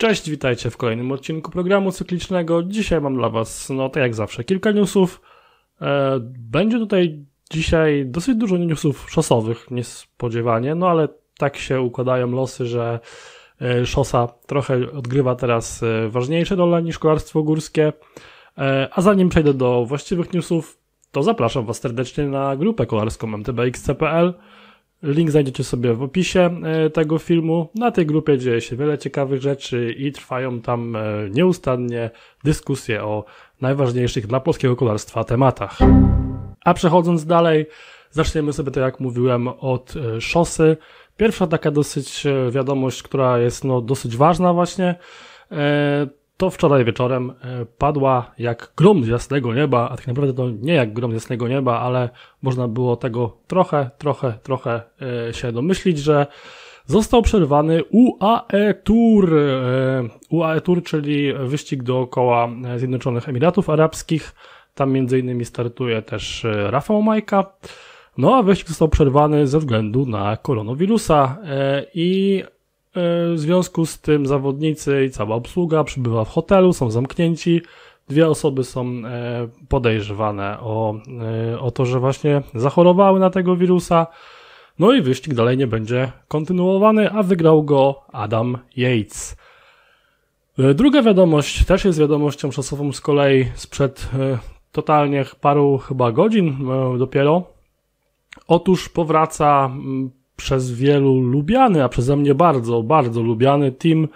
Cześć, witajcie w kolejnym odcinku programu cyklicznego. Dzisiaj mam dla Was, no tak jak zawsze, kilka newsów. E, będzie tutaj dzisiaj dosyć dużo newsów szosowych, niespodziewanie, no ale tak się układają losy, że e, szosa trochę odgrywa teraz e, ważniejsze role niż kolarstwo górskie. A zanim przejdę do właściwych newsów, to zapraszam Was serdecznie na grupę kolarską mtbx.pl Link znajdziecie sobie w opisie e, tego filmu. Na tej grupie dzieje się wiele ciekawych rzeczy i trwają tam e, nieustannie dyskusje o najważniejszych dla polskiego kolarstwa tematach. A przechodząc dalej, zaczniemy sobie to, tak jak mówiłem, od e, szosy. Pierwsza taka dosyć wiadomość, która jest no, dosyć ważna właśnie to wczoraj wieczorem e, padła jak grom z jasnego nieba, a tak naprawdę to nie jak grom z jasnego nieba, ale można było tego trochę, trochę, trochę e, się domyślić, że został przerwany UAE Tour. UAE e Tour, czyli wyścig dookoła Zjednoczonych Emiratów Arabskich. Tam między innymi startuje też Rafał Majka. No a wyścig został przerwany ze względu na koronawirusa i E, w związku z tym zawodnicy i cała obsługa przybywa w hotelu, są zamknięci. Dwie osoby są e, podejrzewane o, e, o to, że właśnie zachorowały na tego wirusa. No i wyścig dalej nie będzie kontynuowany, a wygrał go Adam Yates. Druga wiadomość też jest wiadomością szosową z kolei sprzed totalnie paru chyba godzin dopiero. Otóż powraca przez wielu lubiany, a przeze mnie bardzo, bardzo lubiany team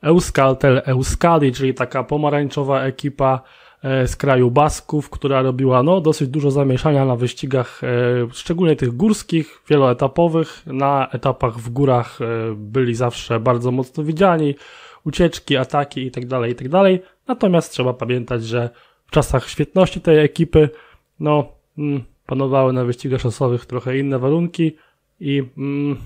Euskaltel Euskadi, czyli taka pomarańczowa ekipa e, z kraju Basków, która robiła no, dosyć dużo zamieszania na wyścigach, e, szczególnie tych górskich, wieloetapowych. Na etapach w górach e, byli zawsze bardzo mocno widziani, ucieczki, ataki itd., tak itd. Tak Natomiast trzeba pamiętać, że w czasach świetności tej ekipy no, mm, panowały na wyścigach szosowych trochę inne warunki, i mm,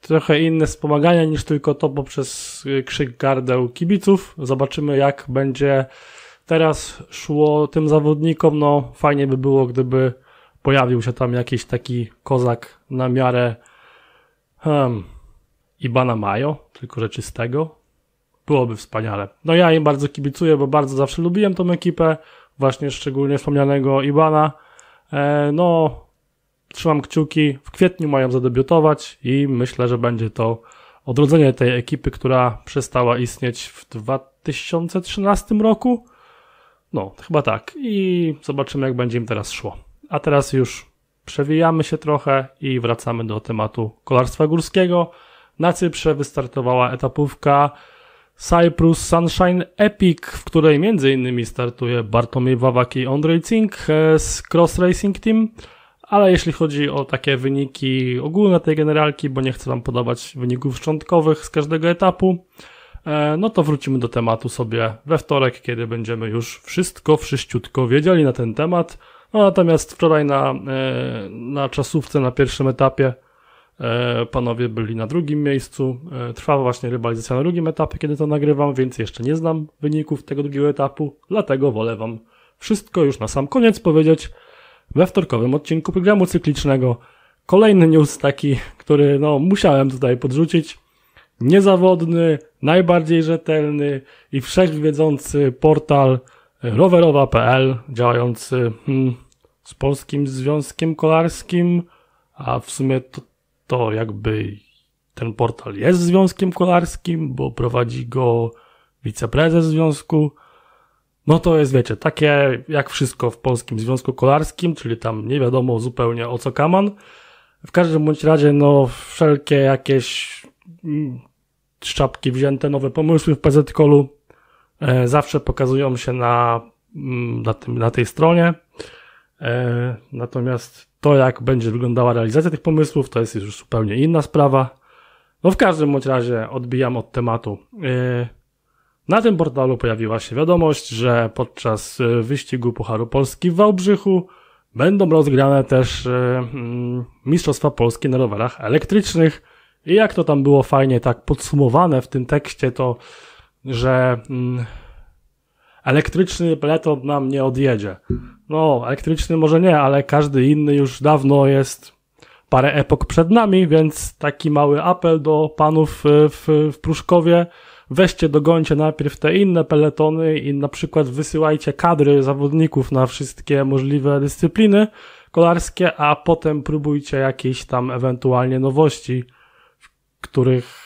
trochę inne wspomagania niż tylko to poprzez y, krzyk gardeł kibiców. Zobaczymy, jak będzie teraz szło tym zawodnikom. No, fajnie by było, gdyby pojawił się tam jakiś taki kozak na miarę hmm, Ibana Majo, tylko rzeczy z tego. Byłoby wspaniale. No ja im bardzo kibicuję, bo bardzo zawsze lubiłem tą ekipę, właśnie szczególnie wspomnianego Ibana. E, no, Trzymam kciuki. W kwietniu mają zadebiutować i myślę, że będzie to odrodzenie tej ekipy, która przestała istnieć w 2013 roku. No, chyba tak. I zobaczymy, jak będzie im teraz szło. A teraz już przewijamy się trochę i wracamy do tematu kolarstwa górskiego. Na Cyprze wystartowała etapówka Cyprus Sunshine Epic, w której m.in. startuje Bartomiej Wawak i Andrzej Cink e, z Cross Racing Team. Ale jeśli chodzi o takie wyniki ogólne tej generalki, bo nie chcę Wam podawać wyników szczątkowych z każdego etapu, e, no to wrócimy do tematu sobie we wtorek, kiedy będziemy już wszystko wszyściutko wiedzieli na ten temat. No natomiast wczoraj na, e, na czasówce na pierwszym etapie e, panowie byli na drugim miejscu. Trwa właśnie rywalizacja na drugim etapie, kiedy to nagrywam, więc jeszcze nie znam wyników tego drugiego etapu, dlatego wolę Wam wszystko już na sam koniec powiedzieć, we wtorkowym odcinku programu cyklicznego. Kolejny news taki, który no, musiałem tutaj podrzucić. Niezawodny, najbardziej rzetelny i wszechwiedzący portal rowerowa.pl działający hmm, z Polskim Związkiem Kolarskim, a w sumie to, to jakby ten portal jest Związkiem Kolarskim, bo prowadzi go wiceprezes Związku no to jest, wiecie, takie jak wszystko w Polskim Związku Kolarskim, czyli tam nie wiadomo zupełnie o co kaman. W każdym bądź razie, no, wszelkie jakieś mm, szczapki wzięte, nowe pomysły w PZ-Kolu e, zawsze pokazują się na, mm, na, tym, na tej stronie. E, natomiast to, jak będzie wyglądała realizacja tych pomysłów, to jest już zupełnie inna sprawa. No w każdym bądź razie odbijam od tematu. E, na tym portalu pojawiła się wiadomość, że podczas e, wyścigu Pucharu Polski w Wałbrzychu będą rozgrane też e, mm, Mistrzostwa Polskie na rowerach elektrycznych. I jak to tam było fajnie tak podsumowane w tym tekście, to że mm, elektryczny peleton nam nie odjedzie. No, elektryczny może nie, ale każdy inny już dawno jest parę epok przed nami, więc taki mały apel do panów e, w, w Pruszkowie – weźcie, dogońcie najpierw te inne peletony i na przykład wysyłajcie kadry zawodników na wszystkie możliwe dyscypliny kolarskie, a potem próbujcie jakieś tam ewentualnie nowości, w których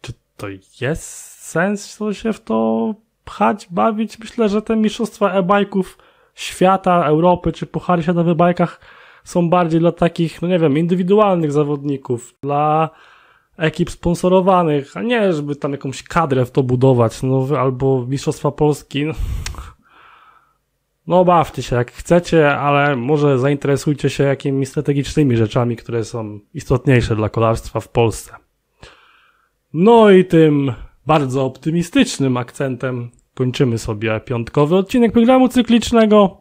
czy to jest sens co się w to pchać, bawić? Myślę, że te mistrzostwa e-bajków świata, Europy czy puchary świata w e-bajkach są bardziej dla takich, no nie wiem, indywidualnych zawodników, dla ekip sponsorowanych, a nie, żeby tam jakąś kadrę w to budować, no, albo Mistrzostwa Polski. No, no bawcie się jak chcecie, ale może zainteresujcie się jakimiś strategicznymi rzeczami, które są istotniejsze dla kolarstwa w Polsce. No i tym bardzo optymistycznym akcentem kończymy sobie piątkowy odcinek programu cyklicznego.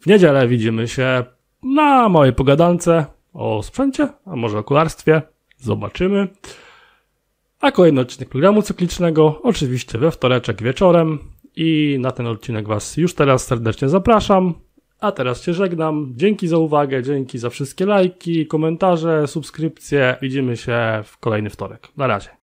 W niedzielę widzimy się na mojej pogadance o sprzęcie, a może o kolarstwie. Zobaczymy. A kolejny odcinek programu cyklicznego oczywiście we wtoreczek wieczorem i na ten odcinek Was już teraz serdecznie zapraszam. A teraz się żegnam. Dzięki za uwagę, dzięki za wszystkie lajki, komentarze, subskrypcje. Widzimy się w kolejny wtorek. Na razie.